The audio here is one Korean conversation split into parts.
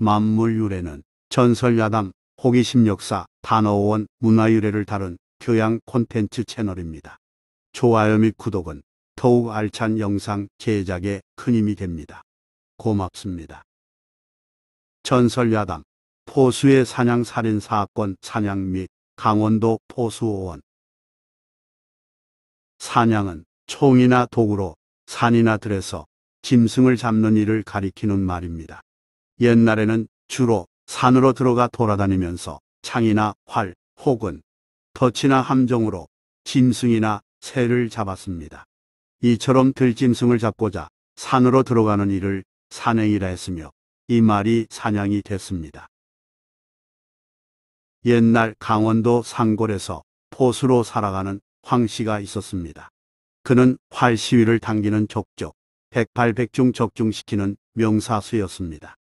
만물 유래는 전설 야담, 호기심 역사, 단어원, 문화 유래를 다룬 교양 콘텐츠 채널입니다. 좋아요 및 구독은 더욱 알찬 영상 제작에 큰 힘이 됩니다. 고맙습니다. 전설 야담, 포수의 사냥 살인 사건 사냥 및 강원도 포수원 사냥은 총이나 도구로 산이나 들에서 짐승을 잡는 일을 가리키는 말입니다. 옛날에는 주로 산으로 들어가 돌아다니면서 창이나 활 혹은 터치나 함정으로 짐승이나 새를 잡았습니다. 이처럼 들짐승을 잡고자 산으로 들어가는 일을 산행이라 했으며 이 말이 사냥이 됐습니다. 옛날 강원도 산골에서 포수로 살아가는 황씨가 있었습니다. 그는 활 시위를 당기는 적적, 백팔백중 적중시키는 명사수였습니다.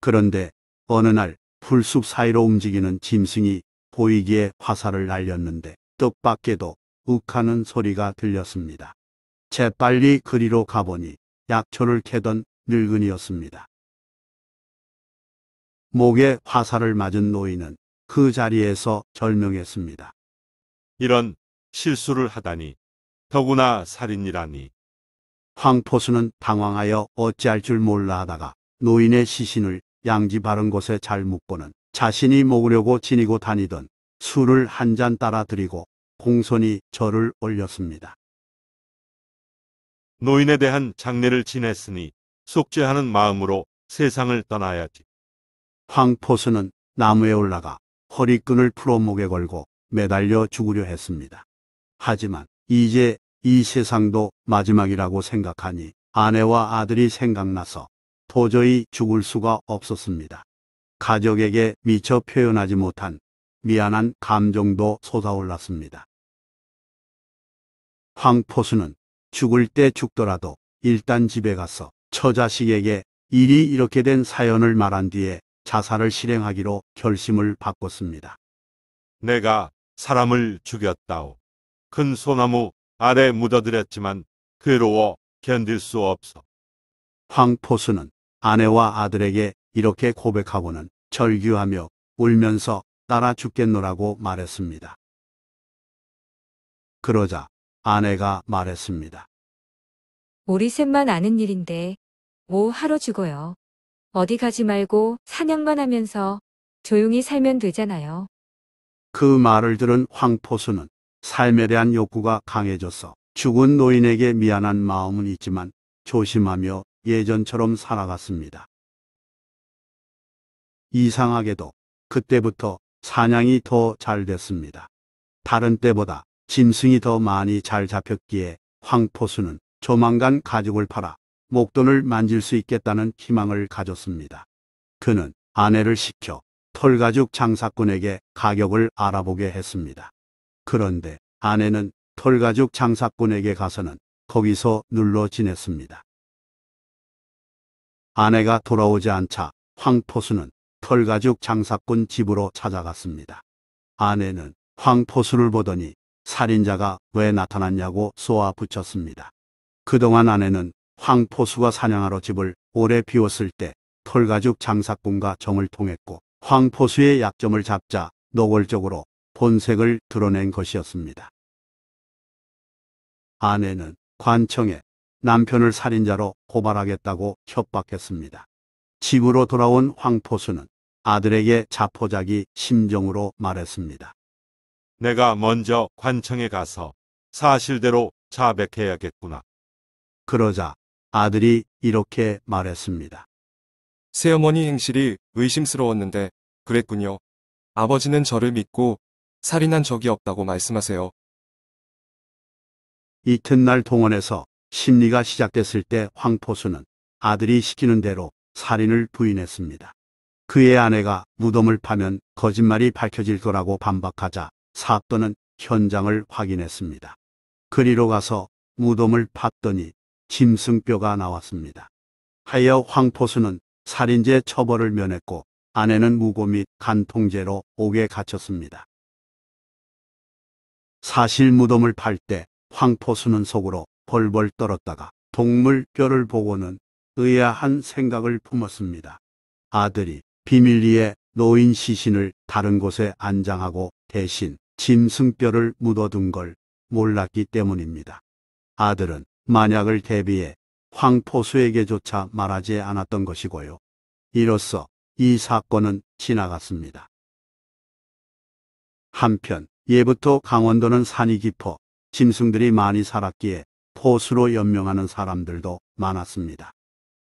그런데 어느 날 풀숲 사이로 움직이는 짐승이 보이기에 화살을 날렸는데 뜻밖에도 욱하는 소리가 들렸습니다. 재빨리 그리로 가보니 약초를 캐던 늙은이였습니다. 목에 화살을 맞은 노인은 그 자리에서 절명했습니다. 이런 실수를 하다니 더구나 살인이라니. 황포수는 당황하여 어찌할 줄 몰라 하다가 노인의 시신을 양지 바른 곳에 잘 묶고는 자신이 먹으려고 지니고 다니던 술을 한 잔 따라 드리고 공손히 절을 올렸습니다. 노인에 대한 장례를 지냈으니 속죄하는 마음으로 세상을 떠나야지. 황포수는 나무에 올라가 허리끈을 풀어 목에 걸고 매달려 죽으려 했습니다. 하지만 이제 이 세상도 마지막이라고 생각하니 아내와 아들이 생각나서 도저히 죽을 수가 없었습니다. 가족에게 미처 표현하지 못한 미안한 감정도 솟아올랐습니다. 황포수는 죽을 때 죽더라도 일단 집에 가서 처자식에게 일이 이렇게 된 사연을 말한 뒤에 자살을 실행하기로 결심을 바꿨습니다. 내가 사람을 죽였다오. 큰 소나무 아래 묻어드렸지만 괴로워 견딜 수 없어. 황포수는 아내와 아들에게 이렇게 고백하고는 절규하며 울면서 따라 죽겠노라고 말했습니다. 그러자 아내가 말했습니다. 우리 셋만 아는 일인데 뭐 하러 죽어요. 어디 가지 말고 사냥만 하면서 조용히 살면 되잖아요. 그 말을 들은 황포수는 삶에 대한 욕구가 강해져서 죽은 노인에게 미안한 마음은 있지만 조심하며 예전처럼 살아갔습니다. 이상하게도 그때부터 사냥이 더 잘 됐습니다. 다른 때보다 짐승이 더 많이 잘 잡혔기에 황포수는 조만간 가죽을 팔아 목돈을 만질 수 있겠다는 희망을 가졌습니다. 그는 아내를 시켜 털가죽 장사꾼에게 가격을 알아보게 했습니다. 그런데 아내는 털가죽 장사꾼에게 가서는 거기서 눌러 지냈습니다. 아내가 돌아오지 않자 황포수는 털가죽 장사꾼 집으로 찾아갔습니다. 아내는 황포수를 보더니 살인자가 왜 나타났냐고 쏘아붙였습니다. 그동안 아내는 황포수가 사냥하러 집을 오래 비웠을 때 털가죽 장사꾼과 정을 통했고 황포수의 약점을 잡자 노골적으로 본색을 드러낸 것이었습니다. 아내는 관청에 남편을 살인자로 고발하겠다고 협박했습니다. 집으로 돌아온 황포수는 아들에게 자포자기 심정으로 말했습니다. 내가 먼저 관청에 가서 사실대로 자백해야겠구나. 그러자 아들이 이렇게 말했습니다. 새어머니 행실이 의심스러웠는데 그랬군요. 아버지는 저를 믿고 살인한 적이 없다고 말씀하세요. 이튿날 동원에서 심리가 시작됐을 때 황포수는 아들이 시키는 대로 살인을 부인했습니다. 그의 아내가 무덤을 파면 거짓말이 밝혀질 거라고 반박하자 사또는 현장을 확인했습니다. 그리로 가서 무덤을 팠더니 짐승뼈가 나왔습니다. 하여 황포수는 살인죄 처벌을 면했고 아내는 무고 및 간통죄로 옥에 갇혔습니다. 사실 무덤을 팔 때 황포수는 속으로 벌벌 떨었다가 동물 뼈를 보고는 의아한 생각을 품었습니다. 아들이 비밀리에 노인 시신을 다른 곳에 안장하고 대신 짐승뼈를 묻어둔 걸 몰랐기 때문입니다. 아들은 만약을 대비해 황포수에게조차 말하지 않았던 것이고요. 이로써 이 사건은 지나갔습니다. 한편 예부터 강원도는 산이 깊어 짐승들이 많이 살았기에 포수로 연명하는 사람들도 많았습니다.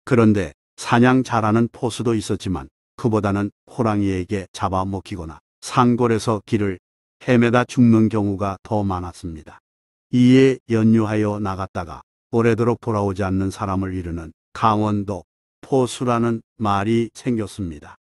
그런데 사냥 잘하는 포수도 있었지만 그보다는 호랑이에게 잡아먹히거나 산골에서 길을 헤매다 죽는 경우가 더 많았습니다. 이에 연유하여 나갔다가 오래도록 돌아오지 않는 사람을 이르는 강원도 포수라는 말이 생겼습니다.